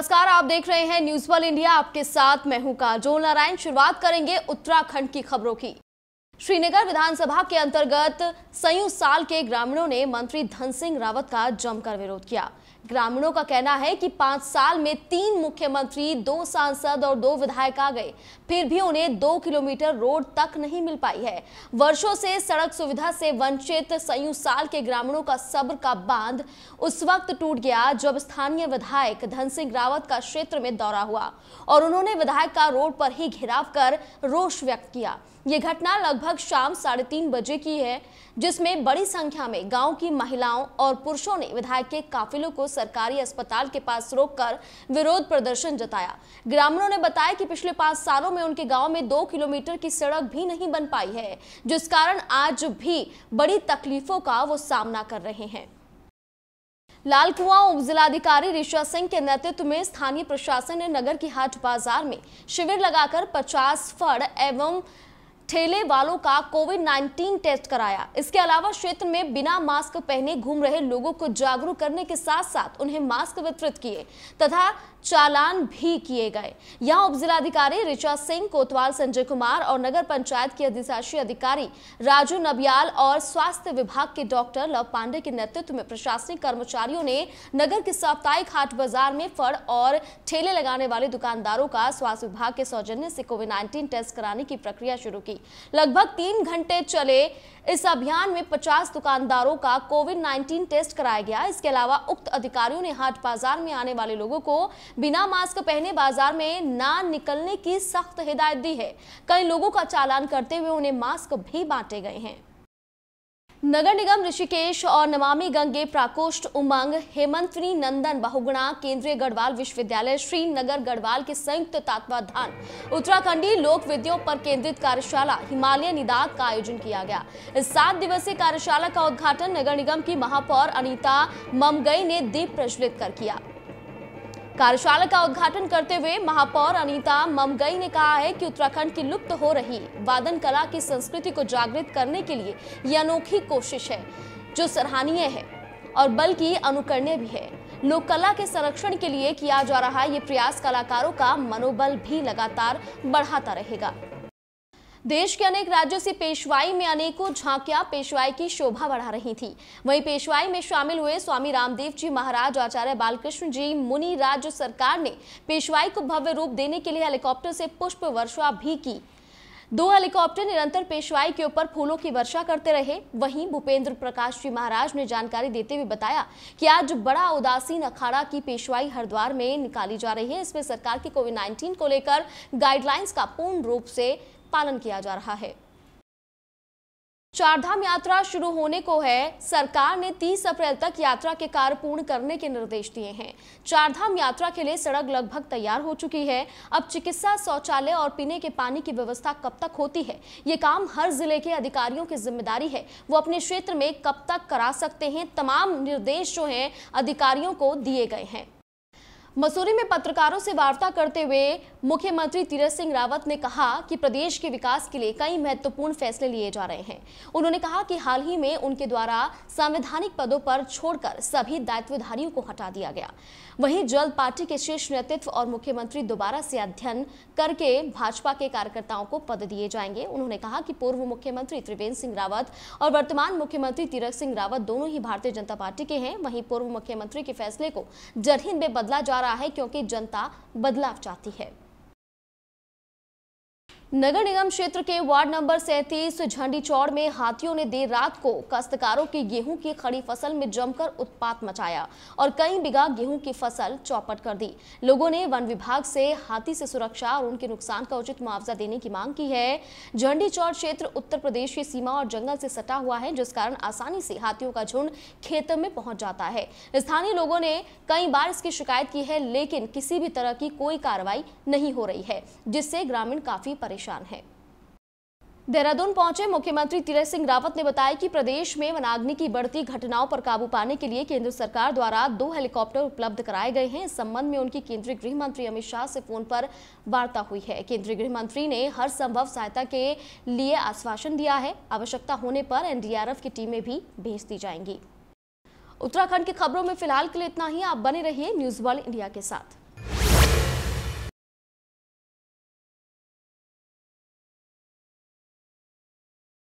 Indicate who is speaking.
Speaker 1: नमस्कार आप देख रहे हैं न्यूज वन इंडिया आपके साथ मैं हूं काजोल नारायण शुरुआत करेंगे उत्तराखंड की खबरों की श्रीनगर विधानसभा के अंतर्गत संयुक्त साल के ग्रामीणों ने मंत्री धन सिंह रावत का जमकर विरोध किया ग्रामीणों का कहना है कि पांच साल में तीन मुख्यमंत्री दो सांसद और दो विधायक आ गए फिर भी उन्हें दो किलोमीटर रोड तक नहीं मिल पाई है वर्षों से सड़क सुविधा से वंचित संयु साल के ग्रामीणों का सब्र का बांध उस वक्त टूट गया जब स्थानीय विधायक धन सिंह रावत का क्षेत्र में दौरा हुआ और उन्होंने विधायक का रोड पर ही घेराव कर रोष व्यक्त किया ये घटना लगभग शाम साढ़े तीन बजे की है जिसमें बड़ी संख्या में गांव की महिलाओं और पुरुषों ने विधायक के काफिलों को सरकारी अस्पताल के पास रोककर विरोध प्रदर्शन जताया ग्रामीणों ने बताया कि पिछले पांच सालों में उनके गांव में दो किलोमीटर की सड़क भी नहीं बन पाई है जिस कारण आज भी बड़ी तकलीफों का वो सामना कर रहे हैं लाल उप जिलाधिकारी ऋषा सिंह के नेतृत्व में स्थानीय प्रशासन ने नगर की हाट बाजार में शिविर लगाकर 50 फड़ एवं ठेले वालों का कोविड 19 टेस्ट कराया इसके अलावा क्षेत्र में बिना मास्क पहने घूम रहे लोगों को जागरूक करने के साथ साथ उन्हें मास्क वितरित किए तथा चालान भी किए गए यहाँ उप जिलाधिकारी ऋचा सिंह कोतवाल संजय कुमार और नगर पंचायत के अधिशासी अधिकारी राजू नबियाल और स्वास्थ्य विभाग के डॉक्टर लव पांडे के नेतृत्व में प्रशासनिक कर्मचारियों ने नगर के साप्ताहिक हाट बाजार में फल और ठेले लगाने वाले दुकानदारों का स्वास्थ्य विभाग के सौजन्य से कोविड नाइन्टीन टेस्ट कराने की प्रक्रिया शुरू की लगभग तीन घंटे चले इस अभियान में 50 दुकानदारों का कोविड 19 टेस्ट कराया गया इसके अलावा उक्त अधिकारियों ने हाट बाजार में आने वाले लोगों को बिना मास्क पहने बाजार में ना निकलने की सख्त हिदायत दी है कई लोगों का चालान करते हुए उन्हें मास्क भी बांटे गए हैं नगर निगम ऋषिकेश और नमामि गंगे प्राकोष्ठ उमंग हेमंतनी नंदन बहुगुणा केंद्रीय गढ़वाल विश्वविद्यालय श्रीनगर गढ़वाल के संयुक्त तत्वाधान उत्तराखंडी लोक विद्यों पर केंद्रित कार्यशाला हिमालय निदात का आयोजन किया गया इस सात दिवसीय कार्यशाला का उद्घाटन नगर निगम की महापौर अनिता ममगई ने दीप प्रज्वलित कर किया कार्यशाला का उद्घाटन करते हुए महापौर अनीता ममगई ने कहा है कि उत्तराखंड की लुप्त हो रही वादन कला की संस्कृति को जागृत करने के लिए ये अनोखी कोशिश है जो सराहनीय है और बल्कि अनुकरणीय भी है लोक कला के संरक्षण के लिए किया जा रहा ये प्रयास कलाकारों का मनोबल भी लगातार बढ़ाता रहेगा देश के अनेक राज्यों से पेशवाई में अनेकों झांकियां पेशवाई की शोभा बढ़ा रही थी वहीं पेशवाई में शामिल हुए स्वामी रामदेव जी महाराज आचार्य बालकृष्ण जी मुनि राज्य सरकार ने पेशवाई को भव्य रूप देने के लिए हेलीकॉप्टर से पुष्प वर्षा भी की दो हेलीकॉप्टर निरंतर पेशवाई के ऊपर फूलों की वर्षा करते रहे वहीं भूपेंद्र प्रकाश जी महाराज ने जानकारी देते हुए बताया कि आज बड़ा उदासीन अखाड़ा की पेशवाई हरिद्वार में निकाली जा रही है इसमें सरकार की कोविड 19 को लेकर गाइडलाइंस का पूर्ण रूप से पालन किया जा रहा है चारधाम यात्रा शुरू होने को है सरकार ने 30 अप्रैल तक यात्रा के कार्य पूर्ण करने के निर्देश दिए हैं चारधाम यात्रा के लिए सड़क लगभग तैयार हो चुकी है अब चिकित्सा शौचालय और पीने के पानी की व्यवस्था कब तक होती है ये काम हर जिले के अधिकारियों की जिम्मेदारी है वो अपने क्षेत्र में कब तक करा सकते हैं तमाम निर्देश जो है अधिकारियों को दिए गए हैं मसूरी में पत्रकारों से वार्ता करते हुए मुख्यमंत्री तीरथ सिंह रावत ने कहा कि प्रदेश के विकास के लिए कई महत्वपूर्ण फैसले लिए जा रहे हैं उन्होंने कहा कि हाल ही में उनके द्वारा संवैधानिक पदों पर छोड़कर सभी दायित्वधारियों को हटा दिया गया वहीं जल्द पार्टी के शीर्ष नेतृत्व और मुख्यमंत्री दोबारा से अध्ययन करके भाजपा के कार्यकर्ताओं को पद दिए जाएंगे उन्होंने कहा कि पूर्व मुख्यमंत्री त्रिवेंद्र सिंह रावत और वर्तमान मुख्यमंत्री तीरथ सिंह रावत दोनों ही भारतीय जनता पार्टी के हैं वहीं पूर्व मुख्यमंत्री के फैसले को जरहिंद में बदला जा रहा है क्योंकि जनता बदलाव चाहती है नगर निगम क्षेत्र के वार्ड नंबर सैतीस झंडी चौड़ में हाथियों ने देर रात को कस्तकारों की गेहूं की खड़ी फसल में जमकर उत्पात मचाया और कई बिगा गेहूं की फसल चौपट कर दी लोगों ने वन विभाग से हाथी से सुरक्षा और उनके नुकसान का उचित मुआवजा देने की मांग की है झंडी चौड़ क्षेत्र उत्तर प्रदेश की सीमा और जंगल से सटा हुआ है जिस कारण आसानी से हाथियों का झुंड खेतों में पहुंच जाता है स्थानीय लोगों ने कई बार इसकी शिकायत की है लेकिन किसी भी तरह की कोई कार्रवाई नहीं हो रही है जिससे ग्रामीण काफी परेशान परेशान है देहरादून पहुंचे मुख्यमंत्री तीरथ सिंह रावत ने बताया कि प्रदेश में वनाग्नि की बढ़ती घटनाओं पर काबू पाने के लिए केंद्र सरकार द्वारा दो हेलीकॉप्टर उपलब्ध कराए गए हैं इस संबंध में उनकी केंद्रीय गृह मंत्री अमित शाह से फोन पर वार्ता हुई है केंद्रीय गृह मंत्री ने हर संभव सहायता के लिए आश्वासन दिया है आवश्यकता होने पर एनडीआरएफ की टीमें भी भेज दी जाएंगी उत्तराखंड की खबरों में फिलहाल के लिए इतना ही आप बने रहिए न्यूज वर्ल्ड इंडिया के साथ